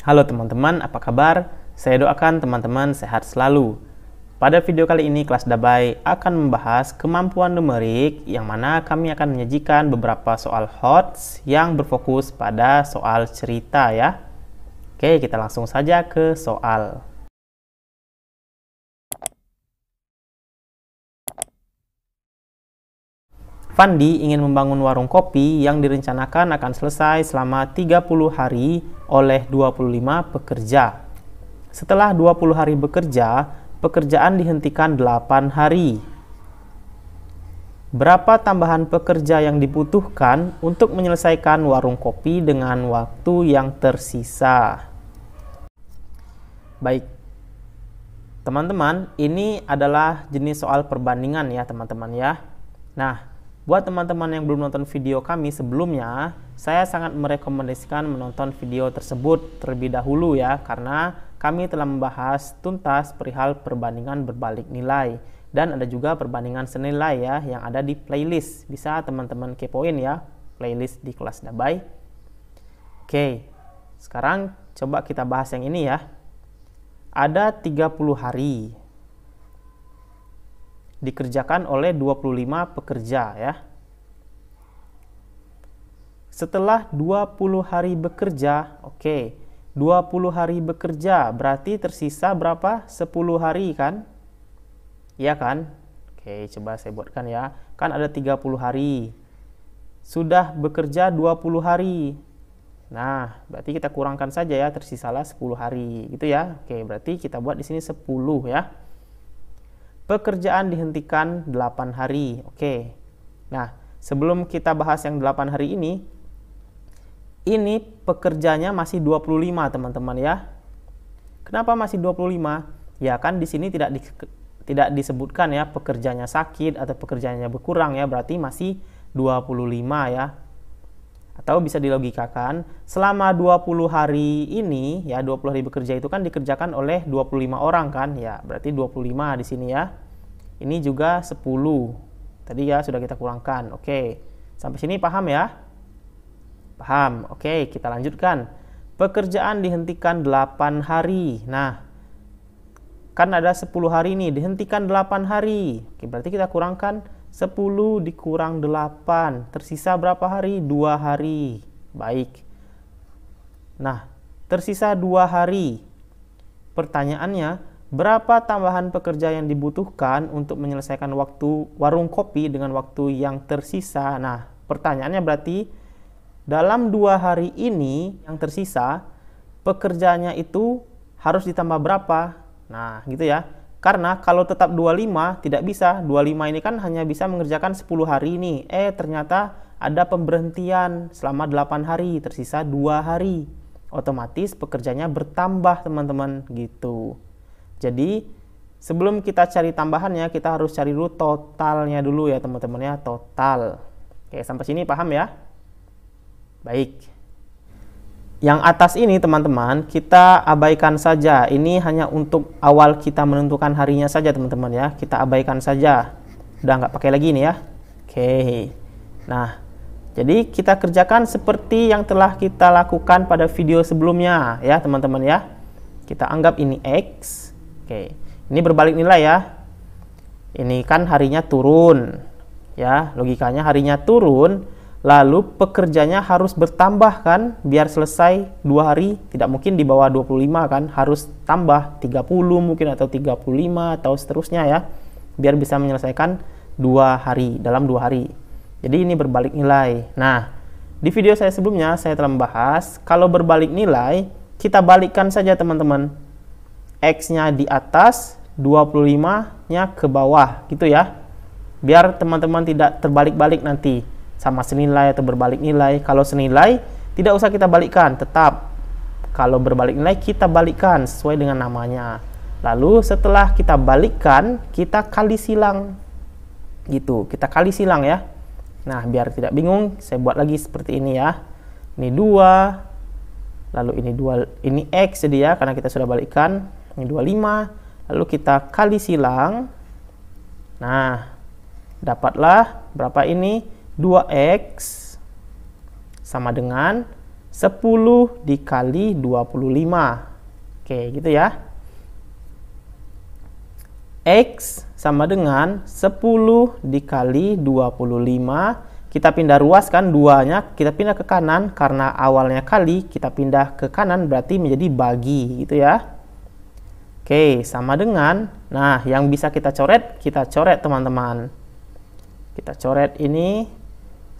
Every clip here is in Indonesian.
Halo teman-teman, apa kabar? Saya doakan teman-teman sehat selalu. Pada video kali ini, kelas Dabai akan membahas kemampuan numerik yang mana kami akan menyajikan beberapa soal HOTS yang berfokus pada soal cerita ya. Oke, kita langsung saja ke soal. Pandi ingin membangun warung kopi yang direncanakan akan selesai selama 30 hari oleh 25 pekerja. Setelah 20 hari bekerja, pekerjaan dihentikan 8 hari. Berapa tambahan pekerja yang dibutuhkan untuk menyelesaikan warung kopi dengan waktu yang tersisa? Baik, teman-teman, ini adalah jenis soal perbandingan ya teman-teman ya. Nah, Buat teman-teman yang belum nonton video kami sebelumnya, saya sangat merekomendasikan menonton video tersebut terlebih dahulu ya, karena kami telah membahas tuntas perihal perbandingan berbalik nilai. Dan ada juga perbandingan senilai ya yang ada di playlist. Bisa teman-teman kepoin ya playlist di kelas Dabai. Oke, sekarang coba kita bahas yang ini ya. Ada 30 hari dikerjakan oleh 25 pekerja ya. Setelah 20 hari bekerja, oke. Okay, 20 hari bekerja berarti tersisa berapa? 10 hari kan? Iya kan? Oke, okay, coba saya buatkan ya. Kan ada 30 hari. Sudah bekerja 20 hari. Nah, berarti kita kurangkan saja ya, tersisalah 10 hari gitu ya. Oke, okay, berarti kita buat di sini 10 ya pekerjaan dihentikan 8 hari. Oke. Nah, sebelum kita bahas yang 8 hari ini, ini pekerjanya masih 25, teman-teman ya. Kenapa masih 25? Ya kan di sini tidak di, tidak disebutkan ya pekerjanya sakit atau pekerjanya berkurang ya, berarti masih 25 ya atau bisa dilogikakan selama 20 hari ini ya 20 hari bekerja itu kan dikerjakan oleh 25 orang kan ya berarti 25 di sini ya ini juga 10 tadi ya sudah kita kurangkan oke sampai sini paham ya paham oke kita lanjutkan pekerjaan dihentikan 8 hari nah kan ada 10 hari ini dihentikan 8 hari oke berarti kita kurangkan 10 dikurang 8. Tersisa berapa hari? 2 hari. Baik. Nah, tersisa 2 hari. Pertanyaannya, berapa tambahan pekerja yang dibutuhkan untuk menyelesaikan waktu warung kopi dengan waktu yang tersisa? Nah, pertanyaannya berarti dalam dua hari ini yang tersisa, pekerjanya itu harus ditambah berapa? Nah, gitu ya. Karena kalau tetap 25 tidak bisa, 25 ini kan hanya bisa mengerjakan 10 hari ini. Eh ternyata ada pemberhentian selama 8 hari, tersisa 2 hari. Otomatis pekerjanya bertambah teman-teman gitu. Jadi sebelum kita cari tambahannya kita harus cari dulu totalnya dulu ya teman-teman ya, total. Oke sampai sini paham ya? Baik yang atas ini teman-teman kita abaikan saja. Ini hanya untuk awal kita menentukan harinya saja teman-teman ya. Kita abaikan saja. Udah nggak pakai lagi ini ya. Oke. Nah, jadi kita kerjakan seperti yang telah kita lakukan pada video sebelumnya ya teman-teman ya. Kita anggap ini X. Oke. Ini berbalik nilai ya. Ini kan harinya turun. Ya, logikanya harinya turun Lalu pekerjanya harus bertambah kan biar selesai dua hari tidak mungkin di bawah 25 kan harus tambah 30 mungkin atau 35 atau seterusnya ya biar bisa menyelesaikan dua hari dalam dua hari. Jadi ini berbalik nilai. Nah di video saya sebelumnya saya telah membahas kalau berbalik nilai kita balikkan saja teman-teman X-nya di atas 25-nya ke bawah gitu ya biar teman-teman tidak terbalik-balik nanti sama senilai atau berbalik nilai. Kalau senilai, tidak usah kita balikkan, tetap kalau berbalik nilai kita balikkan sesuai dengan namanya. Lalu setelah kita balikkan, kita kali silang. Gitu, kita kali silang ya. Nah, biar tidak bingung, saya buat lagi seperti ini ya. Ini 2, lalu ini dua ini X jadi ya, karena kita sudah balikkan. Ini 25, lalu kita kali silang. Nah, dapatlah berapa ini? 2x sama dengan 10 dikali 25. Oke, gitu ya. X sama dengan 10 dikali 25. Kita pindah ruas kan, duanya kita pindah ke kanan. Karena awalnya kali, kita pindah ke kanan berarti menjadi bagi gitu ya. Oke, sama dengan. Nah, yang bisa kita coret, kita coret teman-teman. Kita coret ini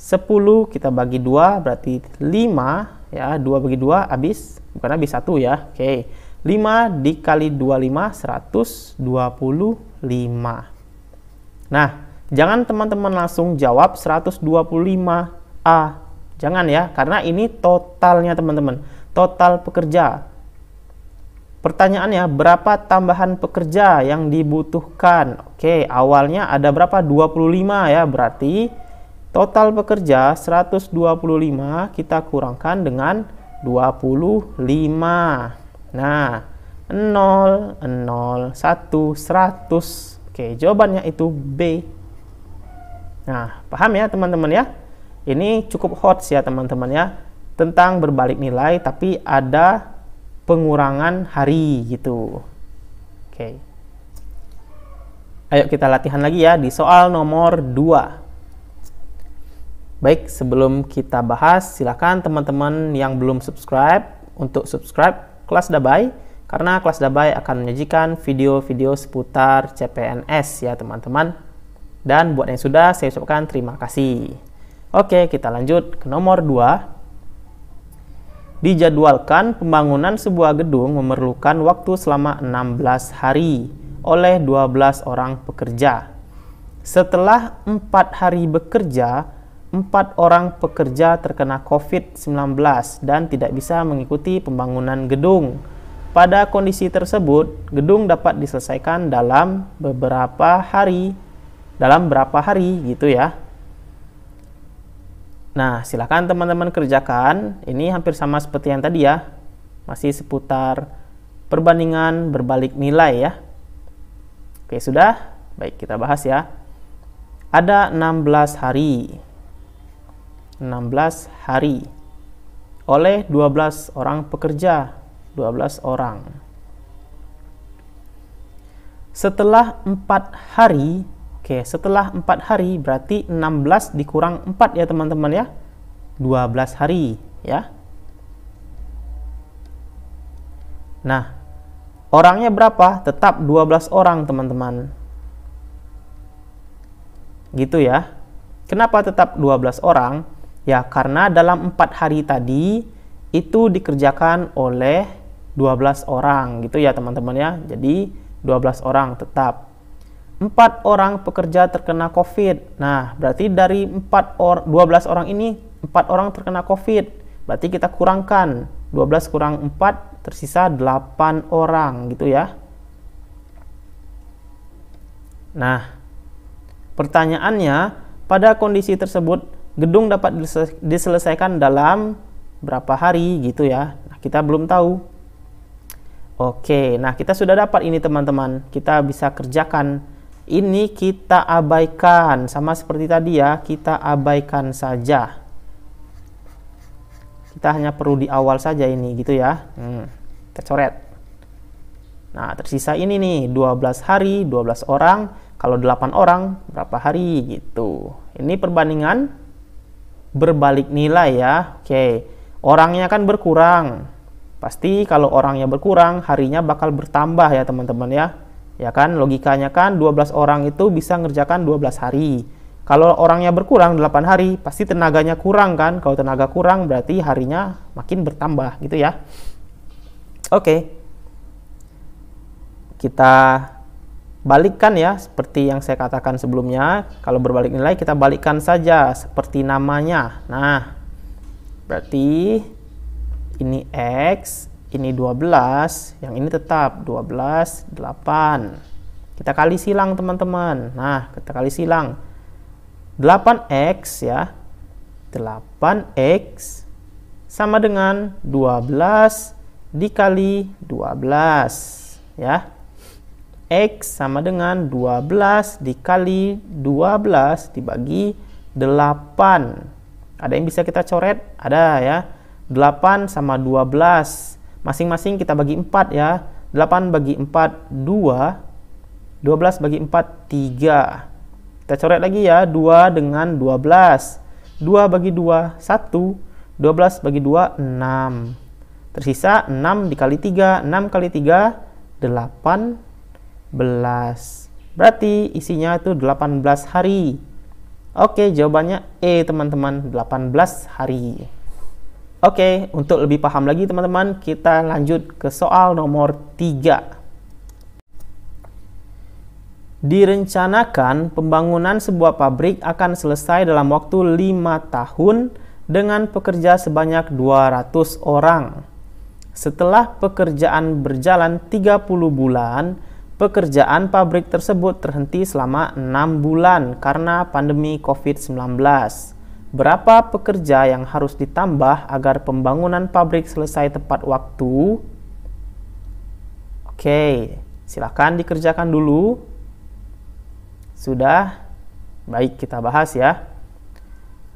10 kita bagi 2 berarti 5 ya 2 bagi 2 habis bukan habis 1 ya oke okay. 5 dikali 25 125 nah jangan teman-teman langsung jawab 125 A jangan ya karena ini totalnya teman-teman total pekerja pertanyaannya berapa tambahan pekerja yang dibutuhkan oke okay, awalnya ada berapa 25 ya berarti Total pekerja 125 kita kurangkan dengan 25. Nah, 0, 0, 1, 100. Oke, jawabannya itu B. Nah, paham ya teman-teman ya? Ini cukup hot ya teman-teman ya. Tentang berbalik nilai tapi ada pengurangan hari gitu. Oke. Ayo kita latihan lagi ya di soal nomor 2. Baik, sebelum kita bahas, silakan teman-teman yang belum subscribe untuk subscribe kelas Dabai karena kelas Dabai akan menyajikan video-video seputar CPNS ya teman-teman. Dan buat yang sudah, saya ucapkan terima kasih. Oke, kita lanjut ke nomor 2. Dijadwalkan pembangunan sebuah gedung memerlukan waktu selama 16 hari oleh 12 orang pekerja. Setelah 4 hari bekerja, empat orang pekerja terkena COVID-19 dan tidak bisa mengikuti pembangunan gedung. Pada kondisi tersebut, gedung dapat diselesaikan dalam beberapa hari, dalam berapa hari gitu ya. Nah, silakan teman-teman kerjakan. Ini hampir sama seperti yang tadi ya. Masih seputar perbandingan berbalik nilai ya. Oke, sudah. Baik, kita bahas ya. Ada 16 hari. 16 hari oleh 12 orang pekerja 12 orang setelah 4 hari Oke, okay, setelah 4 hari berarti 16 dikurang 4 ya teman-teman ya. 12 hari ya. Nah, orangnya berapa? Tetap 12 orang teman-teman. Gitu ya. Kenapa tetap 12 orang? Ya, karena dalam empat hari tadi itu dikerjakan oleh 12 orang gitu ya teman-teman ya. Jadi 12 orang tetap. Empat orang pekerja terkena COVID. Nah, berarti dari 4 or 12 orang ini, empat orang terkena COVID. Berarti kita kurangkan. 12 kurang 4, tersisa 8 orang gitu ya. Nah, pertanyaannya, pada kondisi tersebut, gedung dapat diselesaikan dalam berapa hari gitu ya. Nah, kita belum tahu. Oke, nah kita sudah dapat ini teman-teman. Kita bisa kerjakan. Ini kita abaikan. Sama seperti tadi ya, kita abaikan saja. Kita hanya perlu di awal saja ini gitu ya. Hmm, kita coret. Nah, tersisa ini nih, 12 hari, 12 orang. Kalau 8 orang, berapa hari gitu. Ini perbandingan berbalik nilai ya. Oke. Orangnya kan berkurang. Pasti kalau orangnya berkurang, harinya bakal bertambah ya, teman-teman ya. Ya kan? Logikanya kan 12 orang itu bisa ngerjakan 12 hari. Kalau orangnya berkurang 8 hari, pasti tenaganya kurang kan? Kalau tenaga kurang berarti harinya makin bertambah gitu ya. Oke. Kita balikkan ya seperti yang saya katakan sebelumnya kalau berbalik nilai kita balikkan saja seperti namanya nah berarti ini X ini 12 yang ini tetap 12 8 kita kali silang teman-teman nah kita kali silang 8X ya 8X sama dengan 12 dikali 12 ya X sama dengan 12 dikali 12 dibagi 8. Ada yang bisa kita coret? Ada ya. 8 sama 12. Masing-masing kita bagi 4 ya. 8 bagi 4, 2. 12 bagi 4, 3. Kita coret lagi ya. 2 dengan 12. 2 bagi 2, 1. 12 bagi 2, 6. Tersisa 6 dikali 3. 6 kali 3, 8 Berarti isinya itu 18 hari. Oke, jawabannya E, teman-teman, 18 hari. Oke, untuk lebih paham lagi teman-teman, kita lanjut ke soal nomor 3. Direncanakan pembangunan sebuah pabrik akan selesai dalam waktu 5 tahun dengan pekerja sebanyak 200 orang. Setelah pekerjaan berjalan 30 bulan, pekerjaan pabrik tersebut terhenti selama enam bulan karena pandemi COVID-19. Berapa pekerja yang harus ditambah agar pembangunan pabrik selesai tepat waktu? Oke, silakan dikerjakan dulu. Sudah? Baik, kita bahas ya.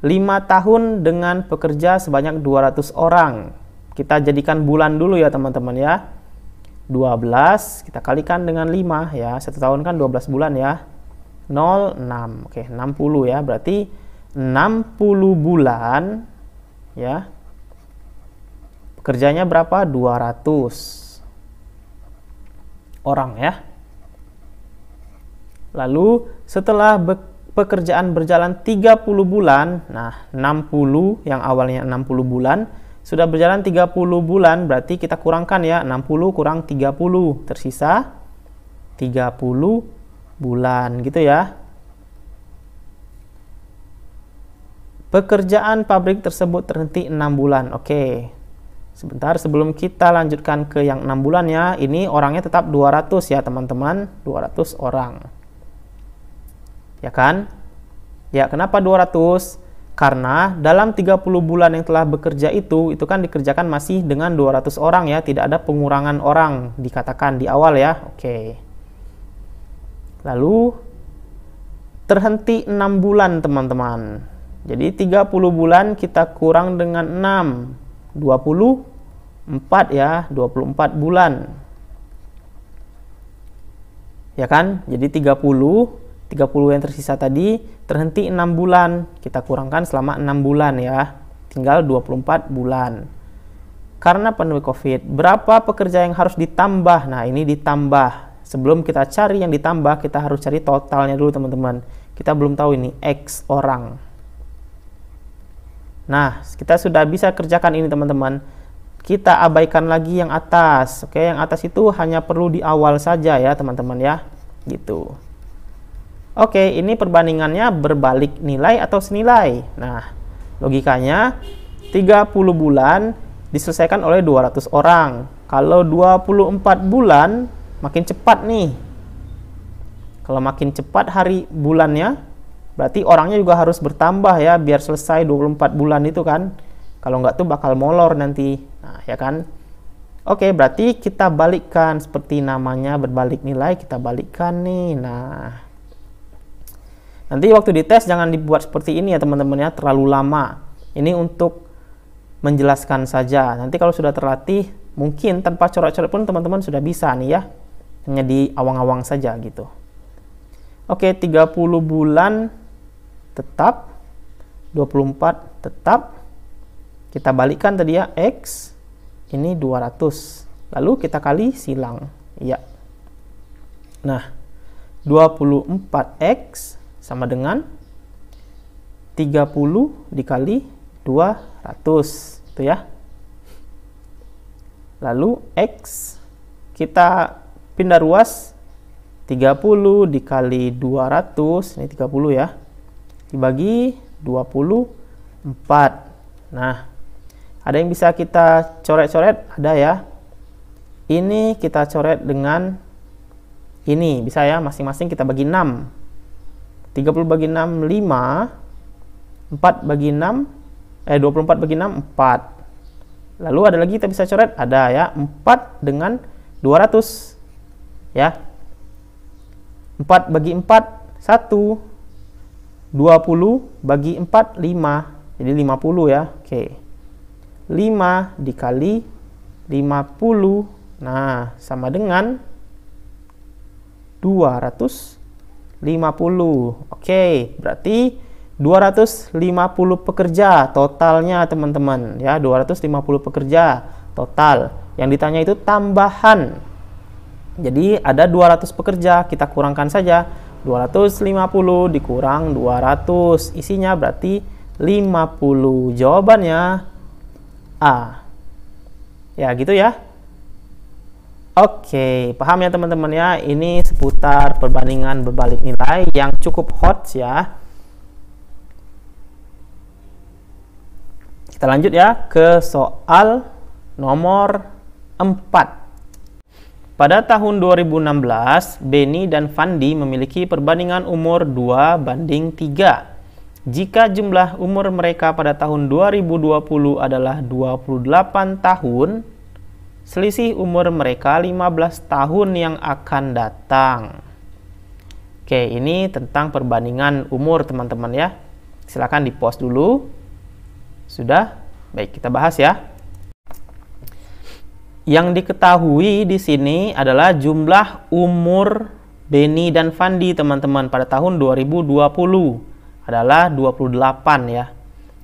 5 tahun dengan pekerja sebanyak 200 orang. Kita jadikan bulan dulu ya teman-teman ya 12 kita kalikan dengan 5 ya. Satu tahun kan 12 bulan ya. 06. Oke, 60 ya. Berarti 60 bulan ya. kerjanya berapa? 200 orang ya. Lalu setelah pekerjaan berjalan 30 bulan, nah 60 yang awalnya 60 bulan sudah berjalan 30 bulan, berarti kita kurangkan ya, 60 kurang 30, tersisa 30 bulan gitu ya. Pekerjaan pabrik tersebut terhenti 6 bulan. Oke. Sebentar sebelum kita lanjutkan ke yang 6 bulan ya. Ini orangnya tetap 200 ya, teman-teman. 200 orang. Ya kan? Ya, kenapa 200? karena dalam 30 bulan yang telah bekerja itu itu kan dikerjakan masih dengan 200 orang ya tidak ada pengurangan orang dikatakan di awal ya oke lalu terhenti 6 bulan teman-teman jadi 30 bulan kita kurang dengan 6 24 ya 24 bulan ya kan jadi 30 30 yang tersisa tadi terhenti 6 bulan. Kita kurangkan selama 6 bulan ya. Tinggal 24 bulan. Karena pandemi Covid, berapa pekerja yang harus ditambah? Nah, ini ditambah. Sebelum kita cari yang ditambah, kita harus cari totalnya dulu, teman-teman. Kita belum tahu ini X orang. Nah, kita sudah bisa kerjakan ini, teman-teman kita abaikan lagi yang atas. Oke, yang atas itu hanya perlu di awal saja ya, teman-teman ya. Gitu. Oke, ini perbandingannya berbalik nilai atau senilai. Nah, logikanya 30 bulan diselesaikan oleh 200 orang. Kalau 24 bulan makin cepat nih. Kalau makin cepat hari bulannya, berarti orangnya juga harus bertambah ya biar selesai 24 bulan itu kan. Kalau nggak tuh bakal molor nanti. Nah, ya kan? Oke, berarti kita balikkan seperti namanya berbalik nilai, kita balikkan nih. Nah, Nanti waktu dites jangan dibuat seperti ini ya teman-teman ya, terlalu lama. Ini untuk menjelaskan saja. Nanti kalau sudah terlatih, mungkin tanpa corak-corak pun teman-teman sudah bisa nih ya. Hanya di awang-awang saja gitu. Oke, 30 bulan tetap, 24 tetap. Kita balikkan tadi ya, X ini 200. Lalu kita kali silang. Ya. Nah, 24X sama dengan 30 dikali 200 itu ya lalu X kita pindah ruas 30 dikali 200 ini 30 ya dibagi 24 nah ada yang bisa kita coret-coret ada ya ini kita coret dengan ini bisa ya masing-masing kita bagi 6 30 bagi 6 5 4 bagi 6 eh 24 bagi 6 4 lalu ada lagi kita bisa coret ada ya 4 dengan 200 ya 4 bagi 4 1 20 bagi 4 5 jadi 50 ya oke 5 dikali 50 nah sama dengan 200 50. Oke, berarti 250 pekerja totalnya teman-teman ya, 250 pekerja total. Yang ditanya itu tambahan. Jadi ada 200 pekerja, kita kurangkan saja 250 dikurang 200 isinya berarti 50 jawabannya A ya gitu ya Oke, paham ya teman-teman ya. Ini seputar perbandingan berbalik nilai yang cukup hot ya. Kita lanjut ya ke soal nomor 4. Pada tahun 2016, Benny dan Fandi memiliki perbandingan umur 2 banding 3. Jika jumlah umur mereka pada tahun 2020 adalah 28 tahun, selisih umur mereka 15 tahun yang akan datang. Oke, ini tentang perbandingan umur teman-teman ya. Silakan di post dulu. Sudah? Baik, kita bahas ya. Yang diketahui di sini adalah jumlah umur Beni dan Fandi teman-teman pada tahun 2020 adalah 28 ya.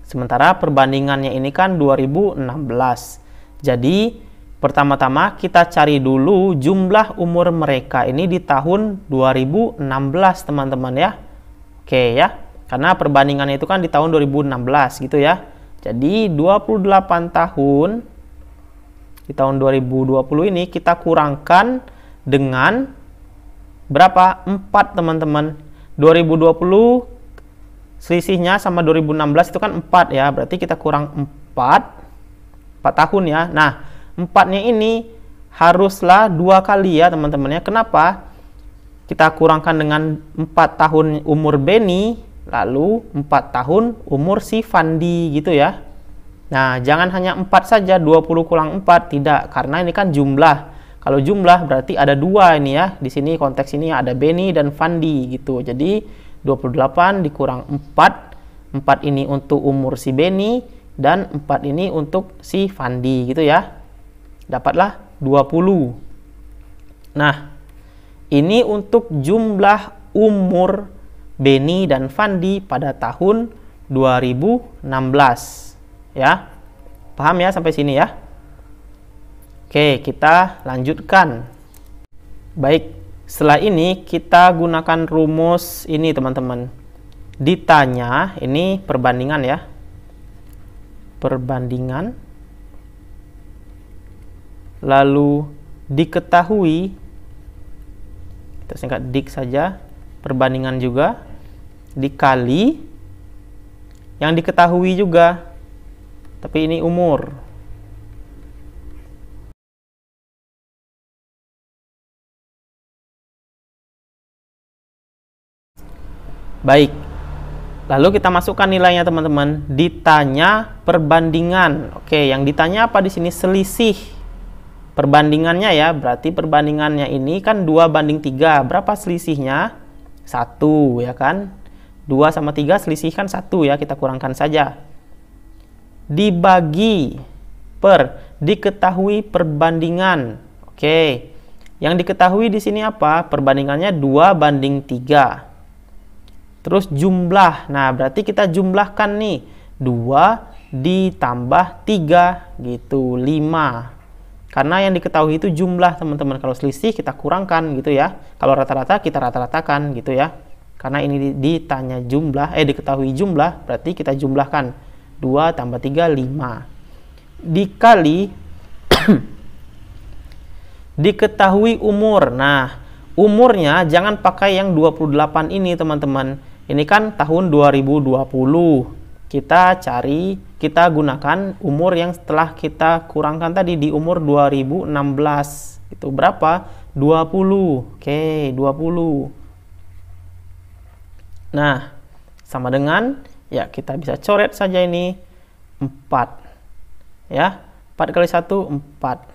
Sementara perbandingannya ini kan 2016. Jadi Pertama-tama kita cari dulu jumlah umur mereka ini di tahun 2016 teman-teman ya. Oke ya, karena perbandingan itu kan di tahun 2016 gitu ya. Jadi 28 tahun di tahun 2020 ini kita kurangkan dengan berapa? 4 teman-teman. 2020 selisihnya sama 2016 itu kan 4 ya. Berarti kita kurang 4 4 tahun ya. Nah, empatnya ini haruslah dua kali ya teman-teman ya. Kenapa? Kita kurangkan dengan empat tahun umur Benny, lalu empat tahun umur si Fandi gitu ya. Nah, jangan hanya empat saja, 20 kurang empat tidak. Karena ini kan jumlah. Kalau jumlah berarti ada dua ini ya. Di sini konteks ini ada Benny dan Fandi gitu. Jadi 28 dikurang 4. 4 ini untuk umur si Benny dan 4 ini untuk si Fandi gitu ya dapatlah 20. Nah, ini untuk jumlah umur Beni dan Fandi pada tahun 2016. Ya. Paham ya sampai sini ya? Oke, kita lanjutkan. Baik, setelah ini kita gunakan rumus ini teman-teman. Ditanya, ini perbandingan ya. Perbandingan lalu diketahui kita singkat dik saja perbandingan juga dikali yang diketahui juga tapi ini umur baik lalu kita masukkan nilainya teman-teman ditanya perbandingan oke yang ditanya apa di sini selisih Perbandingannya ya, berarti perbandingannya ini kan 2 banding 3. Berapa selisihnya? 1 ya kan? 2 sama 3 selisih kan 1 ya, kita kurangkan saja. Dibagi per diketahui perbandingan. Oke. Yang diketahui di sini apa? Perbandingannya 2 banding 3. Terus jumlah. Nah, berarti kita jumlahkan nih. 2 ditambah 3 gitu, 5. Karena yang diketahui itu jumlah teman-teman. Kalau selisih kita kurangkan gitu ya. Kalau rata-rata kita rata-ratakan gitu ya. Karena ini ditanya jumlah, eh diketahui jumlah, berarti kita jumlahkan. 2 tambah 3, 5. Dikali diketahui umur. Nah, umurnya jangan pakai yang 28 ini teman-teman. Ini kan tahun 2020 kita cari, kita gunakan umur yang setelah kita kurangkan tadi di umur 2016. Itu berapa? 20. Oke, 20. Nah, sama dengan ya kita bisa coret saja ini 4. Ya, 4 kali 1 4.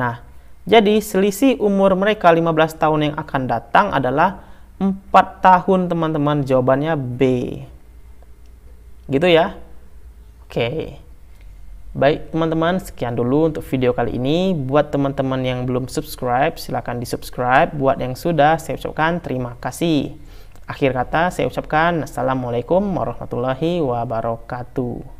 Nah, jadi selisih umur mereka 15 tahun yang akan datang adalah 4 tahun teman-teman jawabannya B gitu ya oke baik teman-teman sekian dulu untuk video kali ini buat teman-teman yang belum subscribe silahkan di subscribe buat yang sudah saya ucapkan terima kasih akhir kata saya ucapkan assalamualaikum warahmatullahi wabarakatuh